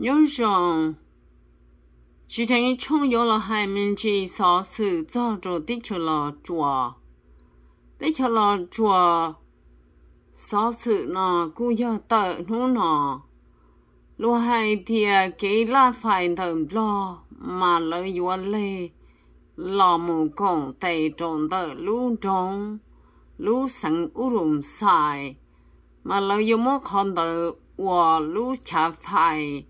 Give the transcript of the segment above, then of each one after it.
有种只听冲有了海面去扫视，照着地球了抓，地球了抓，扫视呢，故要等路呢，路海地给那反等了，mà lấy vua lê, là một con tay trộn tờ lũ trộn, lũ sẵn ủ rùm xài, mà lấy vua mất hòn tờ, và lũ chả phải,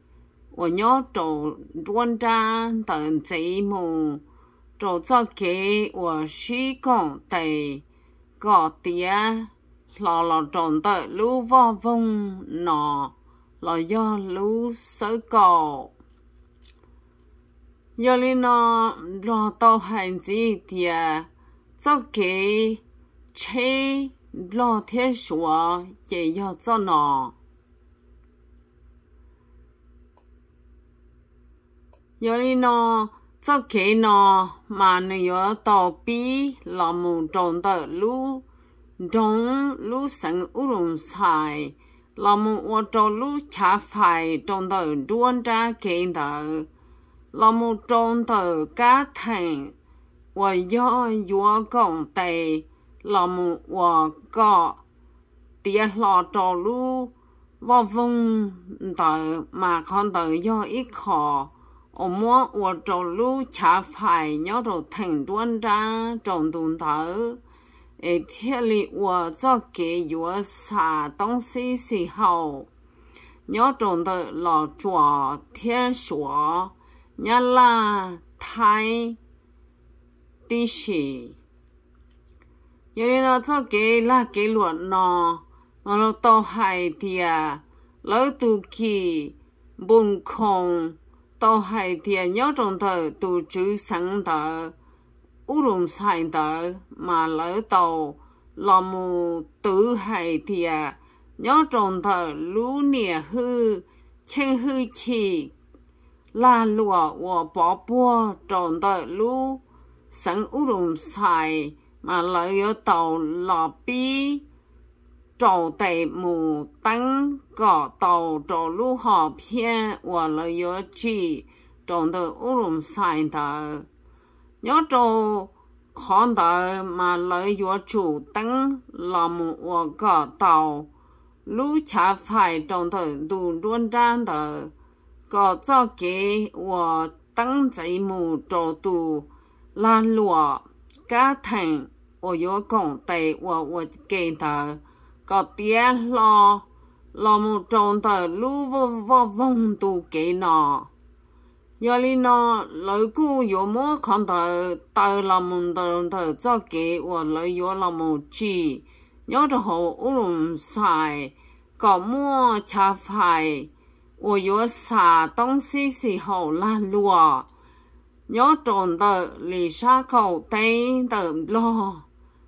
我要走文章等节目，走这给我是讲的个的，老老长的路望风呢，老要路手高。giờ li nó lo tàu hành gì thì cho cái chế lo thiết sửa chỉ cho nó 有哩呢，这给呢，嘛呢有倒闭，老母种的路，种路生乌龙菜，老母我种路吃饭，种的庄稼给的，老母种的家庭，我要员工的，老母我个爹老找路，我问的嘛看到要一口。ở mua ở trầu lu phải nhớ rồi thành đoan ra trồng tồn thở ở thiết lý ở cho kế yếu xả đông xí xì hậu nhớ trồng tờ lò chùa thiên sủa nhớ là thái tí xì giờ nên nó kế là kế luận nó mà nó to hại thì à lỡ tu kỳ bùn tàu hải thì nhớ trong tờ tù trữ sẵn tờ u rùm sai tờ mà lỡ tàu lò mù hải thì nhớ trong tờ lũ nìa hư chân hư chỉ là lùa và bỏ bùa trong tờ lũ sẵn u rùm sai mà lỡ tàu lò bi 找对牡丹搞到找路好片，我了要去找到乌龙山的，要找看到马了要主灯，那么我搞到路恰 phải 找到路乱站的，搞早给我等在母找到那路家庭，我要讲对我我给的。có tía lo lo một tròn tờ lu vô vô vong tu kỹ nọ giờ li nọ lời cũ yo mô con tờ tờ là một tờ tờ cho kỹ và lời yo là một chi nhớ cho họ uống xài có mua cha phải và yo xả đông xí xì hậu là lùa nhớ tròn tờ lì xa khẩu tay tờ lo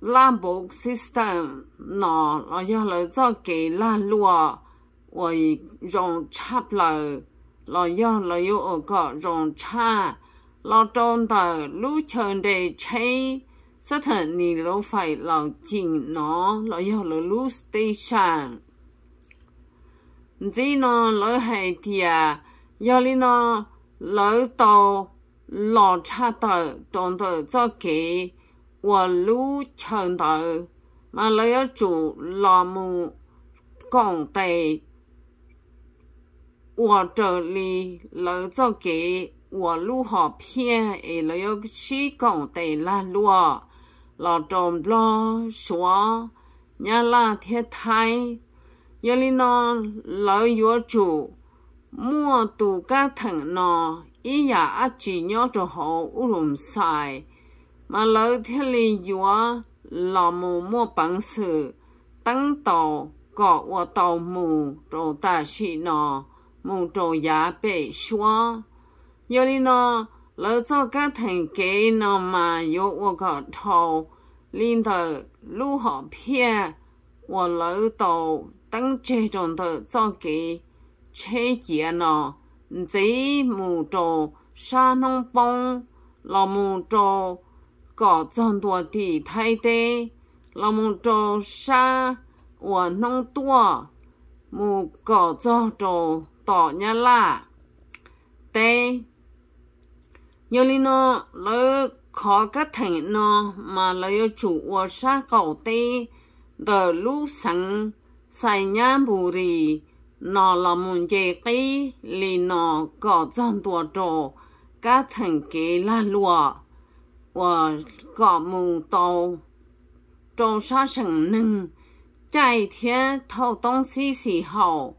lam bộ system nó nó do là do kỳ là lúa rồi dùng chắp lời là do là yêu ở cọ dùng cha lo trôn tờ lũ chân đề chơi sát thần nì lũ phải là chỉnh nó là do là lũ station chỉ nó lỡ hay thì à do lý nó lỡ tàu lò cha tờ trôn tờ do kỳ 我路长头，嘛来要做老母工地，我这里来做给我路好偏，也来要去工地拉路，老中老说，伢拉天台，夜里呢老要做，莫度家疼呢，一夜阿只鸟就好乌龙晒。嘛，老天里有老母莫本事，等到搞我到木做大事呢，木做牙白说，有里呢，老早隔天给呢嘛有我个头，连到路上片，我老早等这种的早给拆解呢，再木做啥能帮老母做。có chọn tuổi thì thay thế là một trò xa của nông tua một có cho trò tỏ nhà là tê nhớ lý nó lỡ khó các thành nó mà lỡ chủ của xa cầu tê tờ lúc sáng xài nhà bù rì nó là một dây cây lì nó có chọn tuổi trò các thành kế là lùa 我刚木到做啥成呢，在一天偷东西时候，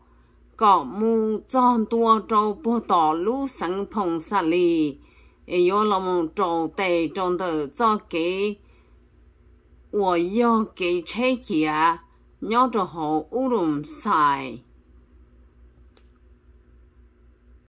刚木撞多找不到路生碰下来，有要么做地种的做给我要给车钱，要得好乌龙赛。